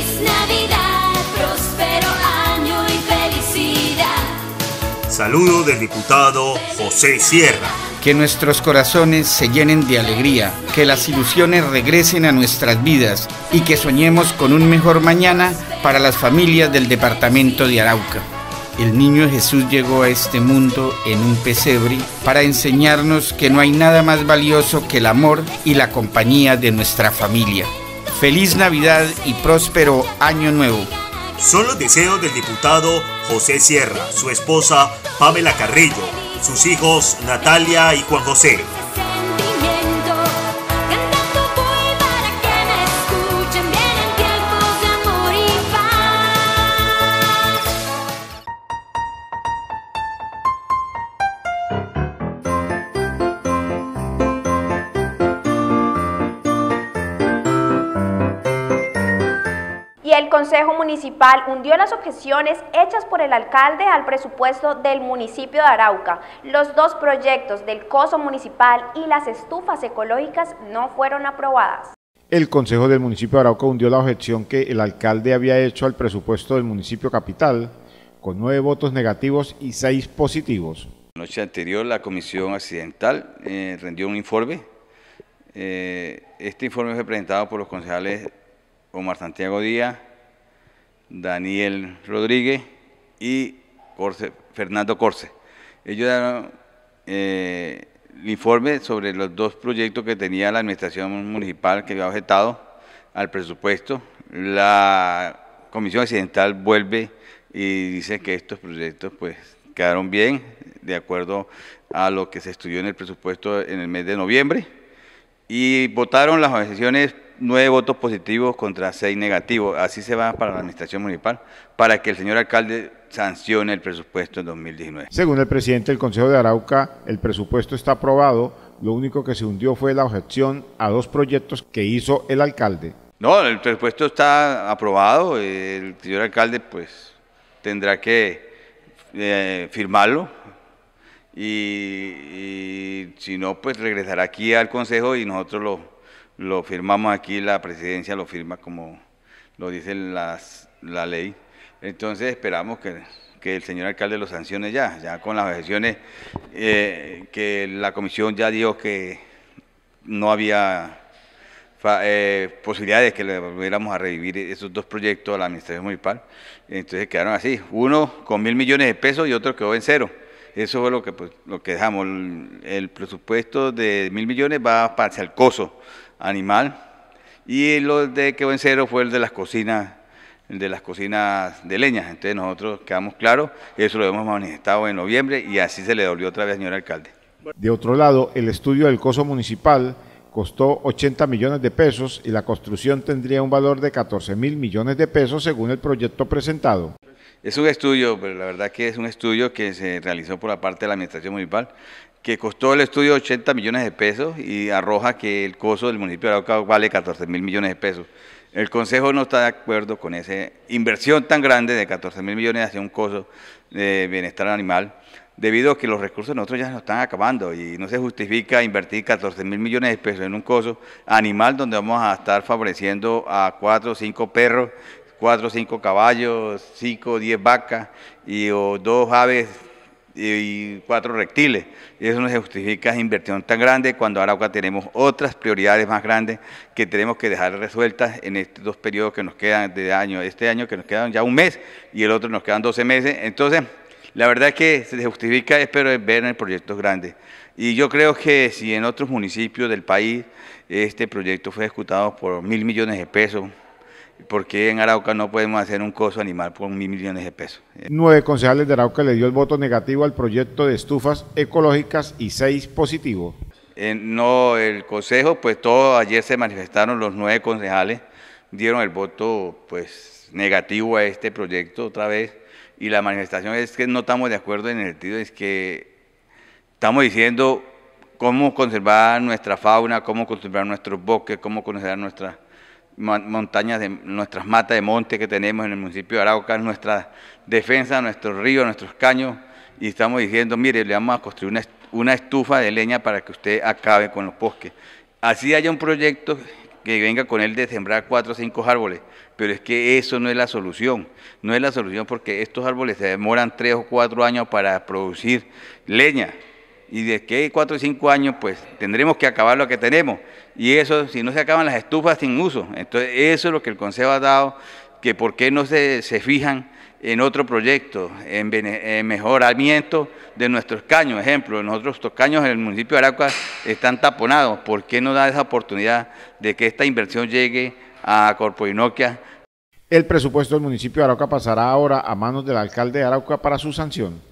Navidad, año y felicidad! Saludo del diputado José Sierra. Que nuestros corazones se llenen de alegría, que las ilusiones regresen a nuestras vidas y que soñemos con un mejor mañana para las familias del departamento de Arauca. El niño Jesús llegó a este mundo en un pesebre para enseñarnos que no hay nada más valioso que el amor y la compañía de nuestra familia. Feliz Navidad y próspero Año Nuevo. Son los deseos del diputado José Sierra, su esposa Pamela Carrillo, sus hijos Natalia y Juan José. el Consejo Municipal hundió las objeciones hechas por el alcalde al presupuesto del municipio de Arauca. Los dos proyectos del coso municipal y las estufas ecológicas no fueron aprobadas. El Consejo del municipio de Arauca hundió la objeción que el alcalde había hecho al presupuesto del municipio capital, con nueve votos negativos y seis positivos. La noche anterior la comisión accidental eh, rendió un informe. Eh, este informe fue presentado por los concejales Omar Santiago Díaz, Daniel Rodríguez y Fernando Corce. Ellos dieron eh, el informe sobre los dos proyectos que tenía la administración municipal que había objetado al presupuesto. La comisión accidental vuelve y dice que estos proyectos pues quedaron bien de acuerdo a lo que se estudió en el presupuesto en el mes de noviembre y votaron las objeciones nueve votos positivos contra seis negativos. Así se va para la administración municipal, para que el señor alcalde sancione el presupuesto en 2019. Según el presidente del Consejo de Arauca, el presupuesto está aprobado. Lo único que se hundió fue la objeción a dos proyectos que hizo el alcalde. No, el presupuesto está aprobado. El señor alcalde, pues, tendrá que eh, firmarlo. y si no, pues regresará aquí al Consejo y nosotros lo, lo firmamos aquí, la presidencia lo firma como lo dice las, la ley. Entonces esperamos que, el señor alcalde lo sancione ya, ya con las objeciones eh, que la comisión ya dijo que no había eh, posibilidades que le volviéramos a revivir esos dos proyectos a la administración municipal. Entonces quedaron así, uno con mil millones de pesos y otro quedó en cero eso fue lo que, pues, lo que dejamos. El, presupuesto de mil millones va hacia el coso animal y lo de que en cero fue el de las cocinas el de las cocinas de leña. Entonces nosotros quedamos claros, eso lo hemos manifestado en noviembre y así se le dolió otra vez, señor alcalde. De otro lado, el estudio del coso municipal costó 80 millones de pesos y la construcción tendría un valor de 14 mil millones de pesos según el proyecto presentado. Es un estudio, pero la verdad que es un estudio que se realizó por la parte de la Administración Municipal, que costó el estudio 80 millones de pesos y arroja que el COSO del municipio de Arauca vale 14 mil millones de pesos. El Consejo no está de acuerdo con esa inversión tan grande de 14 mil millones hacia un COSO de bienestar animal, debido a que los recursos nosotros ya nos están acabando y no se justifica invertir 14 mil millones de pesos en un coso animal donde vamos a estar favoreciendo a cuatro o cinco perros cuatro o cinco caballos, cinco o diez vacas y o dos aves y cuatro reptiles. Y Eso no se justifica una inversión tan grande cuando Arauca tenemos otras prioridades más grandes que tenemos que dejar resueltas en estos dos periodos que nos quedan de año, este año que nos quedan ya un mes y el otro nos quedan 12 meses. Entonces, la verdad es que se justifica, espero ver en proyectos grandes. Y yo creo que si en otros municipios del país este proyecto fue ejecutado por mil millones de pesos, porque en Arauca no podemos hacer un coso animal por mil millones de pesos? Nueve concejales de Arauca le dio el voto negativo al proyecto de estufas ecológicas y seis positivo. Eh, no, el consejo, pues todo ayer se manifestaron los nueve concejales, dieron el voto pues negativo a este proyecto otra vez y la manifestación es que no estamos de acuerdo en el sentido es que estamos diciendo cómo conservar nuestra fauna, cómo conservar nuestros bosques, cómo conservar nuestra montañas, de nuestras matas de monte que tenemos en el municipio de Arauca, nuestra defensa, nuestros ríos, nuestros caños, y estamos diciendo, mire, le vamos a construir una, estufa de leña para que usted acabe con los bosques. Así haya un proyecto que venga con él de sembrar cuatro o cinco árboles, pero es que eso no es la solución, no es la solución porque estos árboles se demoran tres o cuatro años para producir leña y de que hay 4 o 5 años pues tendremos que acabar lo que tenemos. Y eso, si no se acaban las estufas sin uso. Entonces, eso es lo que el Consejo ha dado, que por qué no se, fijan en otro proyecto, en, mejoramiento de nuestros caños. Ejemplo, nosotros estos caños en el municipio de Arauca están taponados. ¿Por qué no da esa oportunidad de que esta inversión llegue a Corpo inoquia El presupuesto del municipio de Arauca pasará ahora a manos del alcalde de Arauca para su sanción.